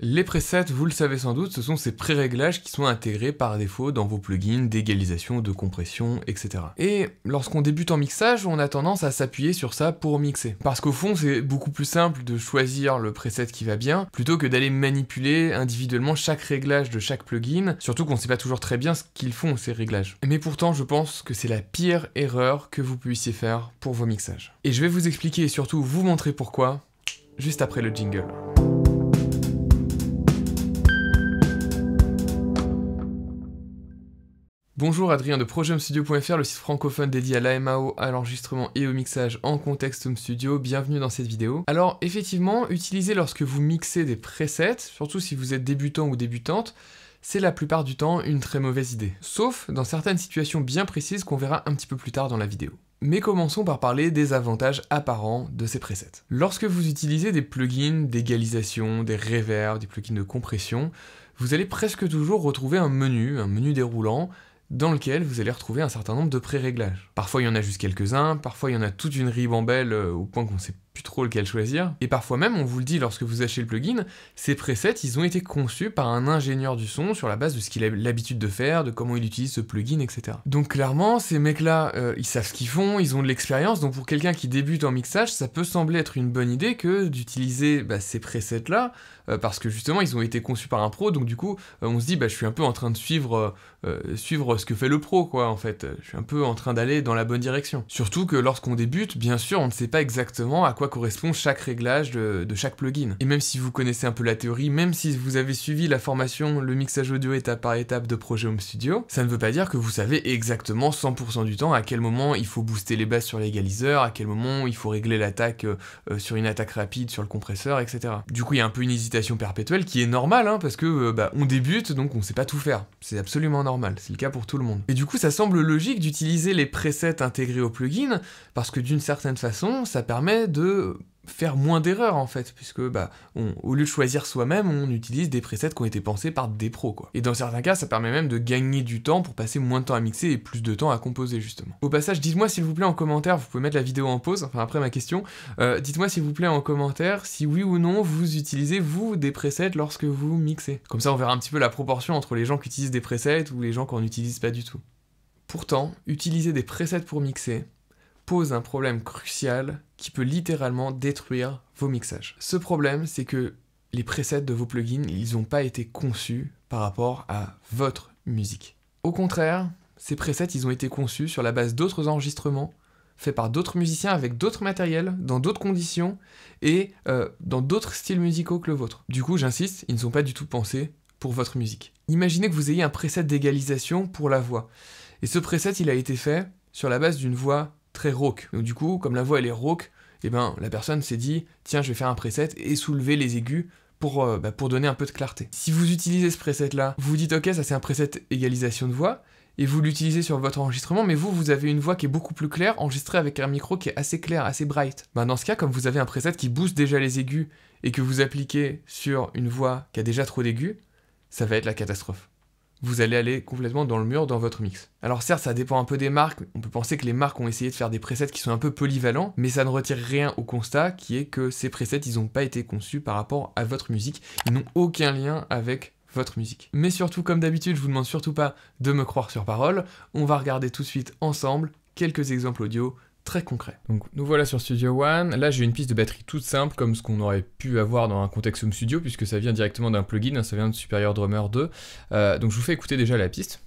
Les presets, vous le savez sans doute, ce sont ces pré-réglages qui sont intégrés par défaut dans vos plugins d'égalisation, de compression, etc. Et lorsqu'on débute en mixage, on a tendance à s'appuyer sur ça pour mixer. Parce qu'au fond, c'est beaucoup plus simple de choisir le preset qui va bien, plutôt que d'aller manipuler individuellement chaque réglage de chaque plugin, surtout qu'on sait pas toujours très bien ce qu'ils font ces réglages. Mais pourtant, je pense que c'est la pire erreur que vous puissiez faire pour vos mixages. Et je vais vous expliquer et surtout vous montrer pourquoi, juste après le jingle. Bonjour Adrien de Studio.fr, le site francophone dédié à l'AMAO, à l'enregistrement et au mixage en contexte home studio, bienvenue dans cette vidéo. Alors effectivement, utiliser lorsque vous mixez des presets, surtout si vous êtes débutant ou débutante, c'est la plupart du temps une très mauvaise idée. Sauf dans certaines situations bien précises qu'on verra un petit peu plus tard dans la vidéo. Mais commençons par parler des avantages apparents de ces presets. Lorsque vous utilisez des plugins d'égalisation, des reverbs, des plugins de compression, vous allez presque toujours retrouver un menu, un menu déroulant, dans lequel vous allez retrouver un certain nombre de pré-réglages. Parfois il y en a juste quelques-uns, parfois il y en a toute une ribambelle euh, au point qu'on ne sait plus trop lequel choisir. Et parfois même, on vous le dit lorsque vous achetez le plugin, ces presets, ils ont été conçus par un ingénieur du son sur la base de ce qu'il a l'habitude de faire, de comment il utilise ce plugin, etc. Donc clairement, ces mecs-là, euh, ils savent ce qu'ils font, ils ont de l'expérience, donc pour quelqu'un qui débute en mixage, ça peut sembler être une bonne idée que d'utiliser bah, ces presets-là, euh, parce que justement, ils ont été conçus par un pro, donc du coup, euh, on se dit, bah, je suis un peu en train de suivre, suivre ce que fait le pro, quoi, en fait. Je suis un peu en train d'aller dans la bonne direction. Surtout que lorsqu'on débute, bien sûr, on ne sait pas exactement à quoi correspond chaque réglage de, chaque plugin. Et même si vous connaissez un peu la théorie, même si vous avez suivi la formation le mixage audio étape par étape de Projet Home Studio, ça ne veut pas dire que vous savez exactement 100% du temps à quel moment il faut booster les basses sur l'égaliseur, à quel moment il faut régler l'attaque euh, euh, sur une attaque rapide sur le compresseur, etc. Du coup, il y a un peu une hésitation perpétuelle qui est normale, hein, parce que euh, bah, on débute, donc on ne sait pas tout faire. C'est absolument normal, c'est le cas pour tout le monde. Et du coup, ça semble logique d'utiliser les presets intégrés au plugin, parce que d'une certaine façon, ça permet de faire moins d'erreurs en fait, puisque bah, au lieu de choisir soi-même, on utilise des presets qui ont été pensés par des pros quoi. Et dans certains cas, ça permet même de gagner du temps pour passer moins de temps à mixer et plus de temps à composer justement. Au passage, dites-moi s'il vous plaît en commentaire, vous pouvez mettre la vidéo en pause, enfin après ma question, euh, dites-moi s'il vous plaît en commentaire si oui ou non vous utilisez vous des presets lorsque vous mixez. Comme ça on verra un petit peu la proportion entre les gens qui utilisent des presets ou les gens qui n'en utilisent pas du tout. Pourtant, utiliser des presets pour mixer, pose un problème crucial qui peut littéralement détruire vos mixages. Ce problème, c'est que les presets de vos plugins, ils n'ont pas été conçus par rapport à votre musique. Au contraire, ces presets, ils ont été conçus sur la base d'autres enregistrements, faits par d'autres musiciens avec d'autres matériels, dans d'autres conditions et euh, dans d'autres styles musicaux que le vôtre. Du coup, j'insiste, ils ne sont pas du tout pensés pour votre musique. Imaginez que vous ayez un preset d'égalisation pour la voix. Et ce preset, il a été fait sur la base d'une voix très rauque. Donc du coup, comme la voix elle est rauque, eh ben, la personne s'est dit, tiens, je vais faire un preset et soulever les aigus pour, euh, bah, donner un peu de clarté. Si vous utilisez ce preset-là, vous vous dites, ok, ça c'est un preset égalisation de voix, et vous l'utilisez sur votre enregistrement, mais vous, vous avez une voix qui est beaucoup plus claire, enregistrée avec un micro qui est assez clair, assez bright. Ben, dans ce cas, comme vous avez un preset qui booste déjà les aigus et que vous appliquez sur une voix qui a déjà trop d'aigus, ça va être la catastrophe vous allez aller complètement dans le mur dans votre mix. Alors certes, ça dépend un peu des marques, on peut penser que les marques ont essayé de faire des presets qui sont un peu polyvalents, mais ça ne retire rien au constat qui est que ces presets, ils n'ont pas été conçus par rapport à votre musique, ils n'ont aucun lien avec votre musique. Mais surtout, comme d'habitude, je vous demande surtout pas de me croire sur parole, on va regarder tout de suite ensemble quelques exemples audio très concret. Donc nous voilà sur Studio One. Là j'ai une piste de batterie toute simple comme ce qu'on aurait pu avoir dans un contexte Home Studio puisque ça vient directement d'un plugin, ça vient de Superior Drummer 2. Euh, donc je vous fais écouter déjà la piste.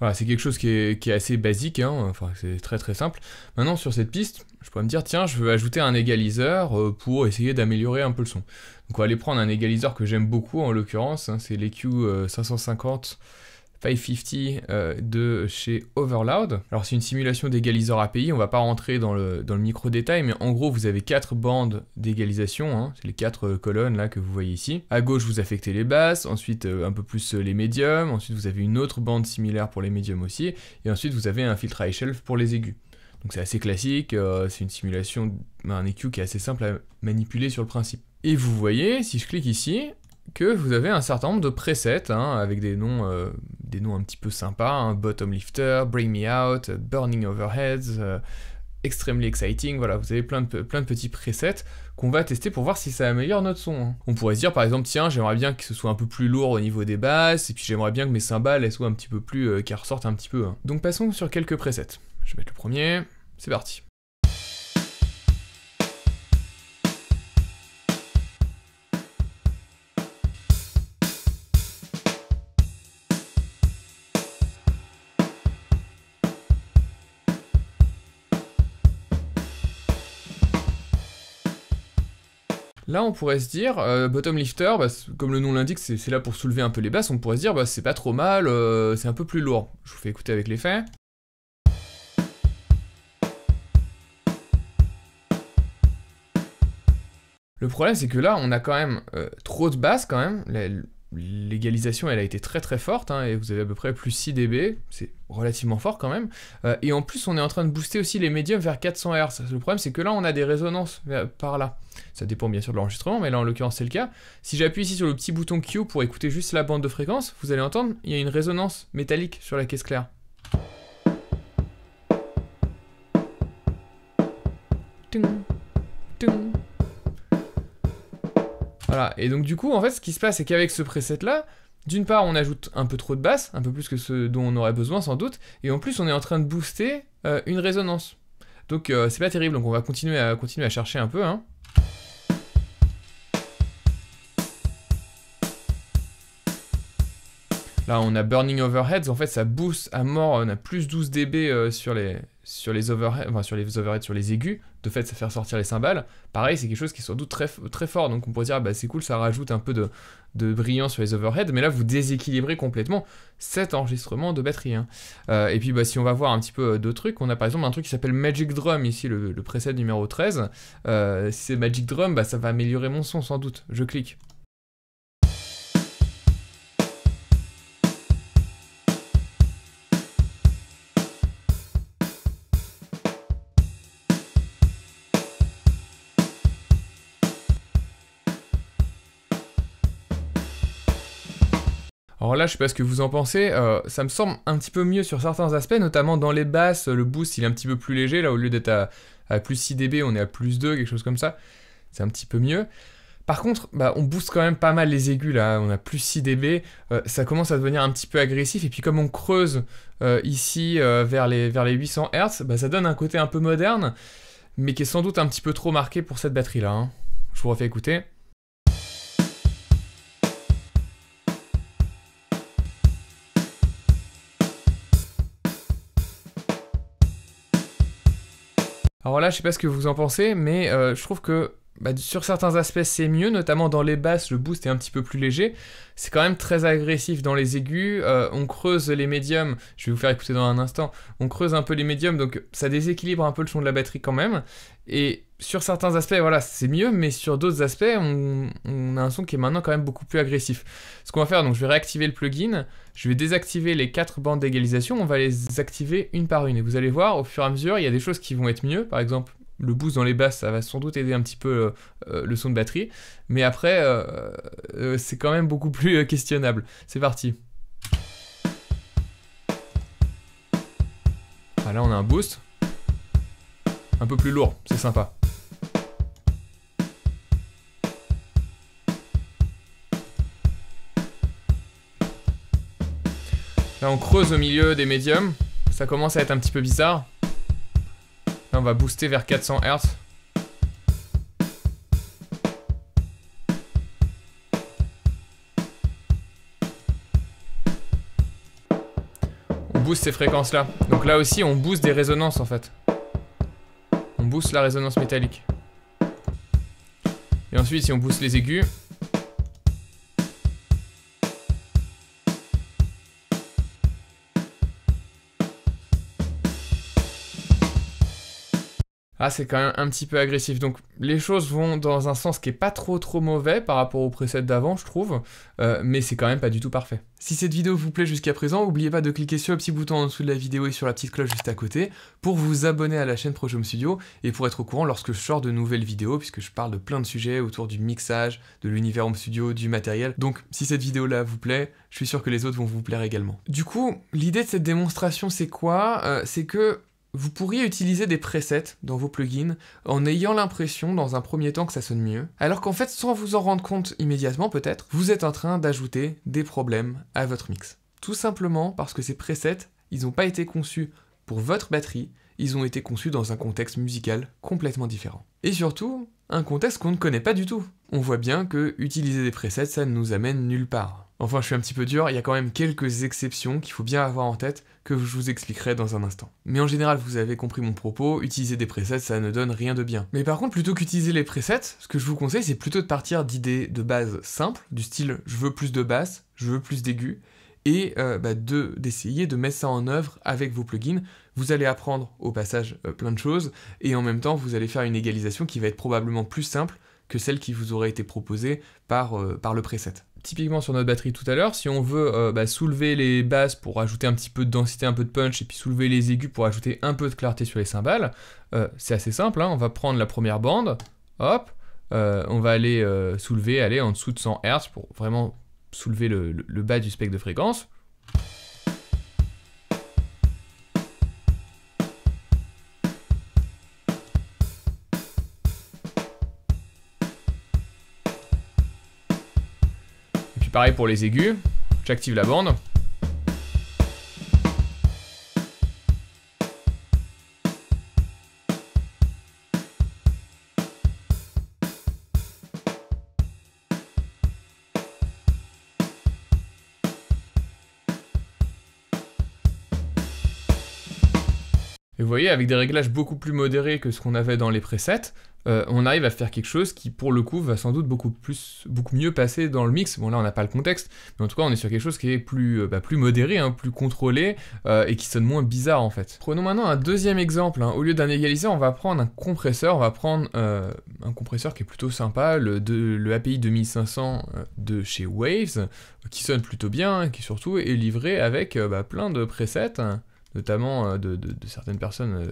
Voilà, c'est quelque chose qui est, assez basique, hein. enfin, c'est très très simple. Maintenant, sur cette piste, je pourrais me dire, tiens, je veux ajouter un égaliseur euh, pour essayer d'améliorer un peu le son. Donc on va aller prendre un égaliseur que j'aime beaucoup, en l'occurrence, hein, c'est l'EQ550 euh, 550 euh, de chez Overloud. Alors c'est une simulation d'égaliseur API, on va pas rentrer dans le, micro-détail, mais en gros vous avez quatre bandes d'égalisation, hein. c'est les quatre euh, colonnes là que vous voyez ici. À gauche vous affectez les basses, ensuite euh, un peu plus les médiums, ensuite vous avez une autre bande similaire pour les médiums aussi, et ensuite vous avez un filtre à shelf pour les aigus. Donc c'est assez classique, c'est une simulation, bah, un EQ qui est assez simple à manipuler sur le principe. Et vous voyez, si je clique ici, que vous avez un certain nombre de presets hein, avec des noms des noms un petit peu sympas, hein. Bottom Lifter, Bring Me Out, Burning Overheads, euh, Extremely Exciting, voilà, vous avez plein de, plein de petits presets qu'on va tester pour voir si ça améliore notre son. Hein. On pourrait se dire par exemple, tiens, j'aimerais bien que ce soit un peu plus lourd au niveau des basses, et puis j'aimerais bien que mes cymbales, elles soient un petit peu plus, euh, qu'elles ressortent un petit peu. Hein. Donc passons sur quelques presets. Je vais mettre le premier, c'est parti. Là, on pourrait se dire, euh, bottom lifter, bah, comme le nom l'indique, c'est là pour soulever un peu les basses, on pourrait se dire, bah, c'est pas trop mal, euh, c'est un peu plus lourd. Je vous fais écouter avec l'effet. Le problème, c'est que là, on a quand même euh, trop de basses, quand même. L'égalisation, elle a été très très forte, hein, et vous avez à peu près plus 6 dB, c'est relativement fort quand même. et en plus, on est en train de booster aussi les médiums vers 400 Hz. Le problème, c'est que là, on a des résonances par là. Ça dépend bien sûr de l'enregistrement, mais là en l'occurrence c'est le cas. Si j'appuie ici sur le petit bouton Q pour écouter juste la bande de fréquence, vous allez entendre, il y a une résonance métallique sur la caisse claire. Voilà, et donc du coup, en fait, ce qui se passe, c'est qu'avec ce preset-là, d'une part, on ajoute un peu trop de basse, un peu plus que ce dont on aurait besoin sans doute, et en plus, on est en train de booster euh, une résonance. Donc euh, c'est pas terrible, donc on va continuer à, continuer à chercher un peu. Hein. Là, on a Burning Overheads. En fait, ça booste à mort. On a plus 12 dB euh, sur les sur les overheads, sur les sur les aigus. De fait, ça fait ressortir les cymbales. Pareil, c'est quelque chose qui est sans doute très très fort. Donc, on pourrait dire, bah, c'est cool, ça rajoute un peu de, de brillant sur les overheads. Mais là, vous déséquilibrez complètement cet enregistrement de batterie. Hein. Euh, et puis, bah, si on va voir un petit peu euh, d'autres trucs, on a par exemple un truc qui s'appelle Magic Drum ici, le, preset numéro 13. si c'est Magic Drum, bah, ça va améliorer mon son sans doute. Je clique. là, je sais pas ce que vous en pensez, euh, ça me semble un petit peu mieux sur certains aspects, notamment dans les basses, le boost il est un petit peu plus léger, là au lieu d'être à, plus 6 dB, on est à plus 2, quelque chose comme ça, c'est un petit peu mieux. Par contre, bah, on booste quand même pas mal les aigus là, on a plus 6 dB, euh, ça commence à devenir un petit peu agressif, et puis comme on creuse euh, ici vers, les, vers les 800 Hz, bah, ça donne un côté un peu moderne, mais qui est sans doute un petit peu trop marqué pour cette batterie là. Hein. Je vous refais écouter. Alors là, je sais pas ce que vous en pensez, mais euh, je trouve que bah, sur certains aspects c'est mieux, notamment dans les basses le boost est un petit peu plus léger. C'est quand même très agressif dans les aigus, euh, on creuse les médiums, je vais vous faire écouter dans un instant, on creuse un peu les médiums, donc euh, ça déséquilibre un peu le son de la batterie quand même. Et sur certains aspects, voilà, c'est mieux, mais sur d'autres aspects, on, a un son qui est maintenant quand même beaucoup plus agressif. Ce qu'on va faire, donc je vais réactiver le plugin, je vais désactiver les quatre bandes d'égalisation, on va les activer une par une. Et vous allez voir, au fur et à mesure, il y a des choses qui vont être mieux, par exemple le boost dans les basses, ça va sans doute aider un petit peu euh, euh, le son de batterie. Mais après, euh, c'est quand même beaucoup plus questionnable. C'est parti. Ah, là, on a un boost. Un peu plus lourd, c'est sympa. Là, on creuse au milieu des médiums. Ça commence à être un petit peu bizarre on va booster vers 400 Hz. On booste ces fréquences là. Donc là aussi on booste des résonances en fait. On booste la résonance métallique. Et ensuite si on booste les aigus, ah, c'est quand même un petit peu agressif. Donc les choses vont dans un sens qui est pas trop trop mauvais par rapport au précédents d'avant, je trouve, euh, mais c'est quand même pas du tout parfait. Si cette vidéo vous plaît jusqu'à présent, n'oubliez pas de cliquer sur le petit bouton en dessous de la vidéo et sur la petite cloche juste à côté pour vous abonner à la chaîne Projome Studio et pour être au courant lorsque je sors de nouvelles vidéos puisque je parle de plein de sujets autour du mixage, de l'univers Home Studio, du matériel. Donc si cette vidéo là vous plaît, je suis sûr que les autres vont vous plaire également. Du coup, l'idée de cette démonstration c'est quoi euh, C'est que vous pourriez utiliser des presets dans vos plugins en ayant l'impression dans un premier temps que ça sonne mieux, alors qu'en fait sans vous en rendre compte immédiatement peut-être, vous êtes en train d'ajouter des problèmes à votre mix. Tout simplement parce que ces presets, ils n'ont pas été conçus pour votre batterie, ils ont été conçus dans un contexte musical complètement différent. Et surtout, un contexte qu'on ne connaît pas du tout. On voit bien que utiliser des presets, ça ne nous amène nulle part. Enfin, je suis un petit peu dur, il y a quand même quelques exceptions qu'il faut bien avoir en tête, que je vous expliquerai dans un instant. Mais en général, vous avez compris mon propos, utiliser des presets, ça ne donne rien de bien. Mais par contre, plutôt qu'utiliser les presets, ce que je vous conseille, c'est plutôt de partir d'idées de base simples, du style je veux plus de basse, je veux plus d'aigus, et euh, bah, d'essayer de, mettre ça en œuvre avec vos plugins. Vous allez apprendre au passage euh, plein de choses, et en même temps, vous allez faire une égalisation qui va être probablement plus simple que celle qui vous aurait été proposée par, euh, par le preset typiquement sur notre batterie tout à l'heure, si on veut euh, bah, soulever les basses pour ajouter un petit peu de densité, un peu de punch, et puis soulever les aigus pour ajouter un peu de clarté sur les cymbales, euh, c'est assez simple, hein. on va prendre la première bande, hop, euh, on va aller soulever, aller en dessous de 100 Hz pour vraiment soulever le, le bas du spectre de fréquence, Pareil pour les aigus, j'active la bande. Et vous voyez, avec des réglages beaucoup plus modérés que ce qu'on avait dans les presets, euh, on arrive à faire quelque chose qui, pour le coup, va sans doute beaucoup, plus, beaucoup mieux passer dans le mix. Bon, là, on n'a pas le contexte, mais en tout cas, on est sur quelque chose qui est plus, euh, bah, plus modéré, hein, plus contrôlé, euh, et qui sonne moins bizarre, en fait. Prenons maintenant un deuxième exemple. Hein. Au lieu d'un égaliseur, on va prendre un compresseur, on va prendre un compresseur qui est plutôt sympa, le, API 2500 de chez Waves, qui sonne plutôt bien, hein, qui surtout est livré avec bah, plein de presets notamment euh, de, certaines personnes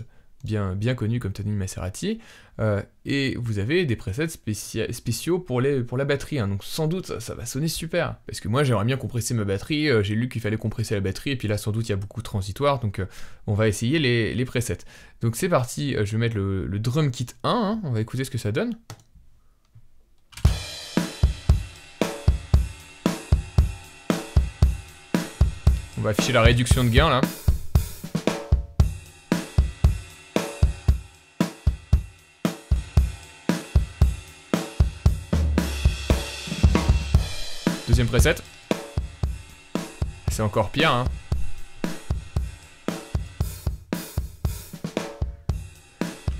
euh, bien, connues comme Tony Maserati. Euh, et vous avez des presets spéciaux pour, la batterie. Hein. donc sans doute, ça, va sonner super. Parce que moi, j'aimerais bien compresser ma batterie. J'ai lu qu'il fallait compresser la batterie. Et puis là, sans doute, il y a beaucoup de transitoires. Donc on va essayer les, presets. Donc c'est parti. je vais mettre le, drum kit 1. Hein. on va écouter ce que ça donne. On va afficher la réduction de gain là. preset. C'est encore pire, hein.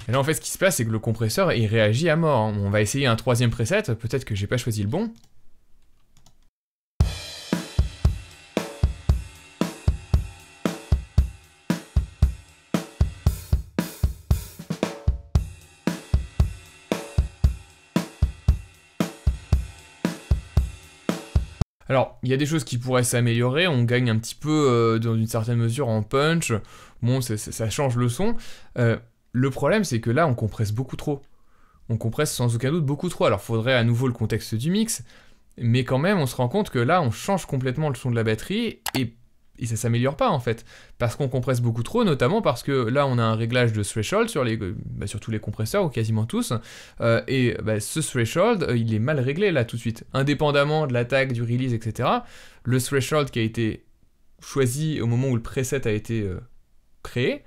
Et là, en fait, ce qui se passe, c'est que le compresseur, il réagit à mort. On va essayer un troisième preset, peut-être que j'ai pas choisi le bon. il y a des choses qui pourraient s'améliorer, on gagne un petit peu, euh, dans une certaine mesure, en punch, bon, ça change le son. Euh, le problème, c'est que là, on compresse beaucoup trop. On compresse sans aucun doute beaucoup trop. Alors, faudrait à nouveau le contexte du mix, mais quand même, on se rend compte que là, on change complètement le son de la batterie, et et ça s'améliore pas en fait parce qu'on compresse beaucoup trop notamment parce que là on a un réglage de threshold sur les euh, bah, tous les compresseurs ou quasiment tous euh, et bah, ce threshold euh, il est mal réglé là tout de suite indépendamment de l'attaque du release etc le threshold qui a été choisi au moment où le preset a été créé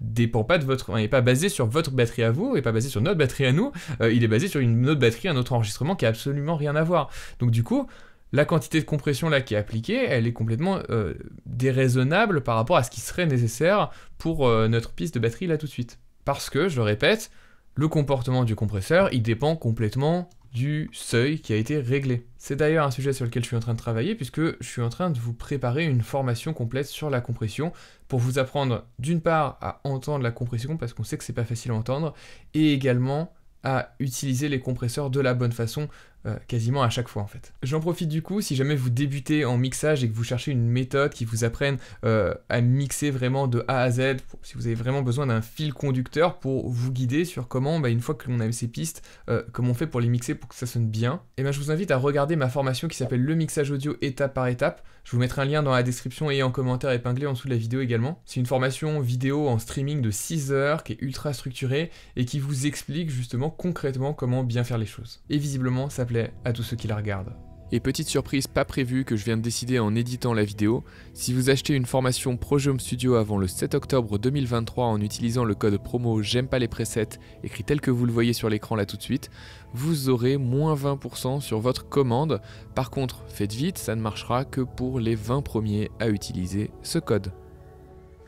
dépend pas de votre, n'est pas basé sur votre batterie à vous, et pas basé sur notre batterie à nous, il est basé sur une autre batterie, un autre enregistrement qui a absolument rien à voir. Donc du coup, la quantité de compression là qui est appliquée, elle est complètement euh, déraisonnable par rapport à ce qui serait nécessaire pour euh, notre piste de batterie là tout de suite. Parce que, je le répète, le comportement du compresseur, il dépend complètement du seuil qui a été réglé. C'est d'ailleurs un sujet sur lequel je suis en train de travailler puisque je suis en train de vous préparer une formation complète sur la compression pour vous apprendre d'une part à entendre la compression parce qu'on sait que c'est pas facile à entendre et également à utiliser les compresseurs de la bonne façon euh, quasiment à chaque fois en fait. J'en profite du coup, si jamais vous débutez en mixage et que vous cherchez une méthode qui vous apprenne euh, à mixer vraiment de A à Z, si vous avez vraiment besoin d'un fil conducteur pour vous guider sur comment, bah, une fois que l'on a ces pistes, euh, comment on fait pour les mixer pour que ça sonne bien, et eh bien je vous invite à regarder ma formation qui s'appelle le mixage audio étape par étape. Je vous mettrai un lien dans la description et en commentaire épinglé en dessous de la vidéo également. C'est une formation vidéo en streaming de 6 heures qui est ultra structurée et qui vous explique justement concrètement comment bien faire les choses. Et visiblement ça plaît à tous ceux qui la regardent. Et petite surprise pas prévue que je viens de décider en éditant la vidéo, si vous achetez une formation Projome Studio avant le 7 octobre 2023 en utilisant le code promo J'aime pas les presets, écrit tel que vous le voyez sur l'écran là tout de suite, vous aurez moins 20% sur votre commande. Par contre, faites vite, ça ne marchera que pour les 20 premiers à utiliser ce code.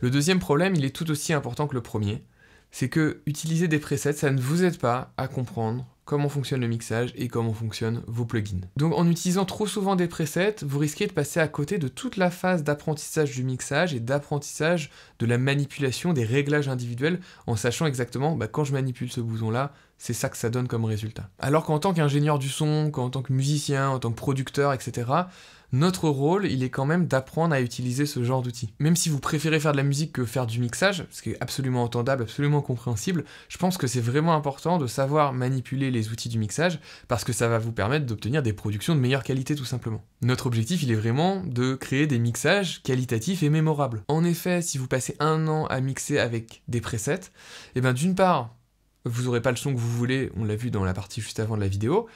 Le deuxième problème, il est tout aussi important que le premier, c'est que utiliser des presets, ça ne vous aide pas à comprendre comment fonctionne le mixage et comment fonctionnent vos plugins. Donc en utilisant trop souvent des presets, vous risquez de passer à côté de toute la phase d'apprentissage du mixage et d'apprentissage de la manipulation des réglages individuels en sachant exactement bah, quand je manipule ce bouton là, c'est ça que ça donne comme résultat. Alors qu'en tant qu'ingénieur du son, qu'en tant que musicien, en tant que producteur, etc., notre rôle, il est quand même d'apprendre à utiliser ce genre d'outils. Même si vous préférez faire de la musique que faire du mixage, ce qui est absolument entendable, absolument compréhensible, je pense que c'est vraiment important de savoir manipuler les outils du mixage, parce que ça va vous permettre d'obtenir des productions de meilleure qualité tout simplement. Notre objectif, il est vraiment de créer des mixages qualitatifs et mémorables. En effet, si vous passez un an à mixer avec des presets, et eh ben d'une part, vous aurez pas le son que vous voulez, on l'a vu dans la partie juste avant de la vidéo,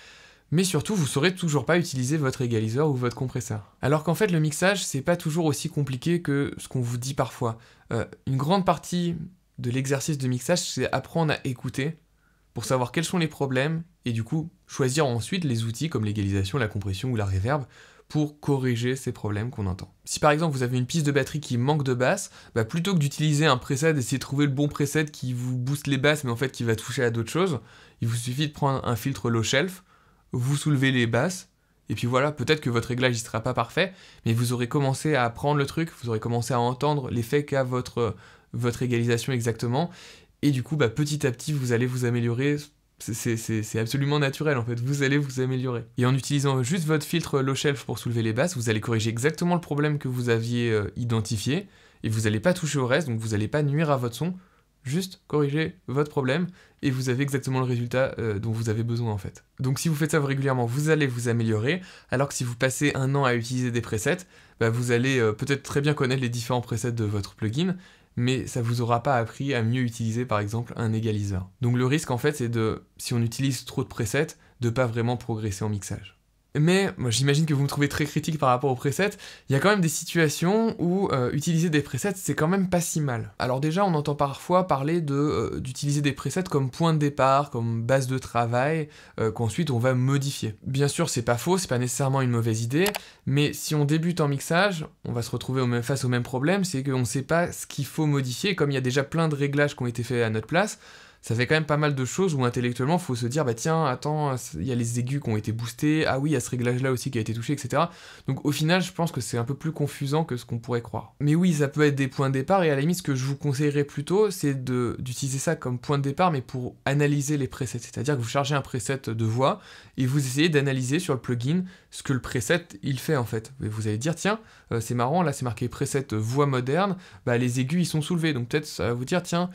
mais surtout vous ne saurez toujours pas utiliser votre égaliseur ou votre compresseur. Alors qu'en fait le mixage c'est pas toujours aussi compliqué que ce qu'on vous dit parfois. Euh, une grande partie de l'exercice de mixage c'est apprendre à écouter pour savoir quels sont les problèmes et du coup choisir ensuite les outils comme l'égalisation, la compression ou la reverb pour corriger ces problèmes qu'on entend. Si par exemple vous avez une piste de batterie qui manque de basses, bah, plutôt que d'utiliser un preset, d'essayer de trouver le bon preset qui vous booste les basses mais en fait qui va toucher à d'autres choses, il vous suffit de prendre un filtre low shelf, vous soulevez les basses, et puis voilà, peut-être que votre réglage ne sera pas parfait, mais vous aurez commencé à apprendre le truc, vous aurez commencé à entendre l'effet qu'a votre, euh, votre égalisation exactement, et du coup bah, petit à petit vous allez vous améliorer c'est absolument naturel en fait, vous allez vous améliorer. Et en utilisant juste votre filtre low shelf pour soulever les basses, vous allez corriger exactement le problème que vous aviez euh, identifié, et vous n'allez pas toucher au reste, donc vous n'allez pas nuire à votre son, juste corriger votre problème, et vous avez exactement le résultat euh, dont vous avez besoin en fait. Donc si vous faites ça régulièrement, vous allez vous améliorer, alors que si vous passez un an à utiliser des presets, bah, vous allez euh, peut-être très bien connaître les différents presets de votre plugin, mais ça vous aura pas appris à mieux utiliser par exemple un égaliseur. Donc le risque en fait c'est de, si on utilise trop de presets, de pas vraiment progresser en mixage mais moi j'imagine que vous me trouvez très critique par rapport aux presets, il y a quand même des situations où euh, utiliser des presets c'est quand même pas si mal. Alors déjà on entend parfois parler euh, d'utiliser des presets comme point de départ, comme base de travail, euh, qu'ensuite on va modifier. Bien sûr c'est pas faux, c'est pas nécessairement une mauvaise idée, mais si on débute en mixage, on va se retrouver même, face au même problème, c'est qu'on sait pas ce qu'il faut modifier, comme il y a déjà plein de réglages qui ont été faits à notre place, ça fait quand même pas mal de choses où intellectuellement faut se dire bah tiens attends il y a les aigus qui ont été boostés ah oui il y a ce réglage là aussi qui a été touché etc donc au final je pense que c'est un peu plus confusant que ce qu'on pourrait croire mais oui ça peut être des points de départ et à la limite ce que je vous conseillerais plutôt c'est d'utiliser ça comme point de départ mais pour analyser les presets c'est à dire que vous chargez un preset de voix et vous essayez d'analyser sur le plugin ce que le preset il fait en fait vous allez dire tiens euh, c'est marrant là c'est marqué preset voix moderne bah les aigus ils sont soulevés donc peut-être ça va vous dire tiens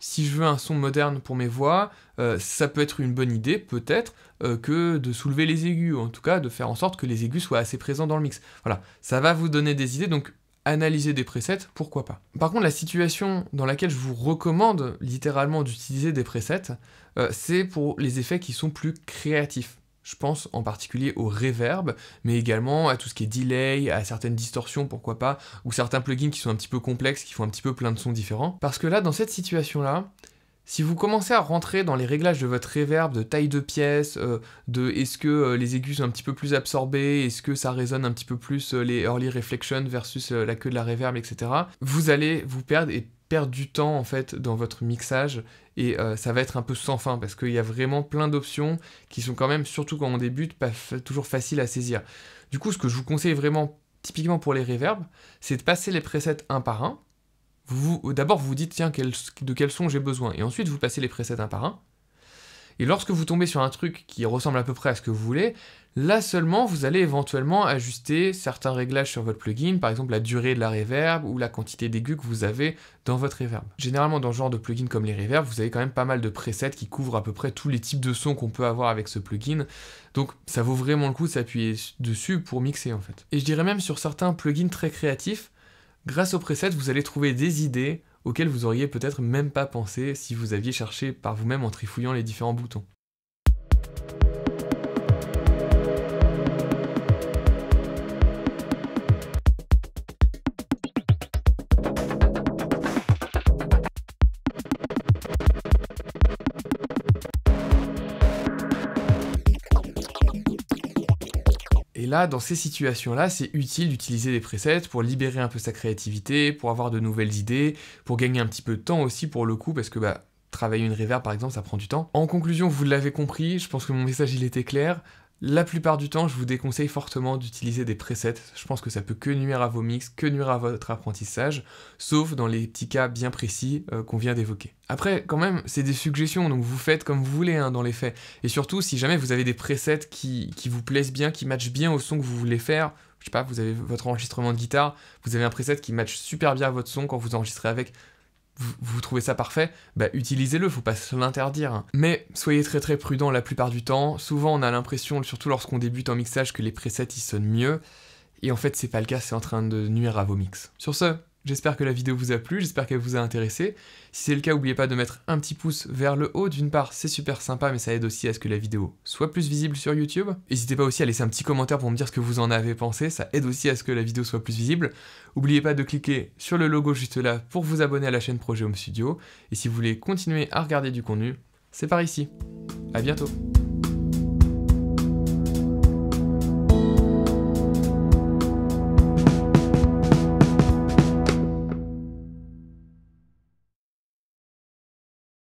si je veux un son moderne pour mes voix, euh, ça peut être une bonne idée, peut-être, euh, que de soulever les aigus, ou en tout cas de faire en sorte que les aigus soient assez présents dans le mix. Voilà, ça va vous donner des idées, donc analyser des presets, pourquoi pas. Par contre, la situation dans laquelle je vous recommande littéralement d'utiliser des presets, euh, c'est pour les effets qui sont plus créatifs. Je pense en particulier au reverb, mais également à tout ce qui est delay, à certaines distorsions, pourquoi pas, ou certains plugins qui sont un petit peu complexes, qui font un petit peu plein de sons différents. Parce que là, dans cette situation-là, si vous commencez à rentrer dans les réglages de votre reverb, de taille de pièce, euh, de est-ce que euh, les aigus sont un petit peu plus absorbés, est-ce que ça résonne un petit peu plus euh, les early reflections versus la queue de la reverb, etc., vous allez vous perdre et perdre du temps en fait dans votre mixage et euh, ça va être un peu sans fin parce qu'il y a vraiment plein d'options qui sont quand même, surtout quand on débute, pas toujours faciles à saisir. Du coup, ce que je vous conseille vraiment, typiquement pour les reverbs, c'est de passer les presets un par un. D'abord, vous vous dites, tiens, de quel son j'ai besoin. Et ensuite, vous passez les presets un par un. Et lorsque vous tombez sur un truc qui ressemble à peu près à ce que vous voulez, là seulement vous allez éventuellement ajuster certains réglages sur votre plugin, par exemple la durée de la reverb ou la quantité d'aigu que vous avez dans votre reverb. Généralement dans ce genre de plugin comme les reverbs, vous avez quand même pas mal de presets qui couvrent à peu près tous les types de sons qu'on peut avoir avec ce plugin, donc ça vaut vraiment le coup de s'appuyer dessus pour mixer en fait. Et je dirais même sur certains plugins très créatifs, grâce aux presets vous allez trouver des idées auxquels vous auriez peut-être même pas pensé si vous aviez cherché par vous-même en trifouillant les différents boutons. là, dans ces situations-là, c'est utile d'utiliser des presets pour libérer un peu sa créativité, pour avoir de nouvelles idées, pour gagner un petit peu de temps aussi pour le coup, parce que bah, travailler une reverb par exemple, ça prend du temps. En conclusion, vous l'avez compris, je pense que mon message il était clair. La plupart du temps, je vous déconseille fortement d'utiliser des presets. Je pense que ça peut que nuire à vos mix, que nuire à votre apprentissage, sauf dans les petits cas bien précis euh, qu'on vient d'évoquer. Après, quand même, c'est des suggestions, donc vous faites comme vous voulez hein, dans les faits. Et surtout, si jamais vous avez des presets qui, qui vous plaisent bien, qui matchent bien au son que vous voulez faire, je sais pas, vous avez votre enregistrement de guitare, vous avez un preset qui match super bien à votre son quand vous enregistrez avec, vous, trouvez ça parfait, bah utilisez-le, faut pas se l'interdire. Mais soyez très très prudent la plupart du temps. Souvent on a l'impression, surtout lorsqu'on débute en mixage, que les presets ils sonnent mieux. Et en fait c'est pas le cas, c'est en train de nuire à vos mix. Sur ce, J'espère que la vidéo vous a plu, j'espère qu'elle vous a intéressé. Si c'est le cas, n'oubliez pas de mettre un petit pouce vers le haut. D'une part, c'est super sympa, mais ça aide aussi à ce que la vidéo soit plus visible sur YouTube. N'hésitez pas aussi à laisser un petit commentaire pour me dire ce que vous en avez pensé, ça aide aussi à ce que la vidéo soit plus visible. N'oubliez pas de cliquer sur le logo juste là pour vous abonner à la chaîne Projet Home Studio. Et si vous voulez continuer à regarder du contenu, c'est par ici. À bientôt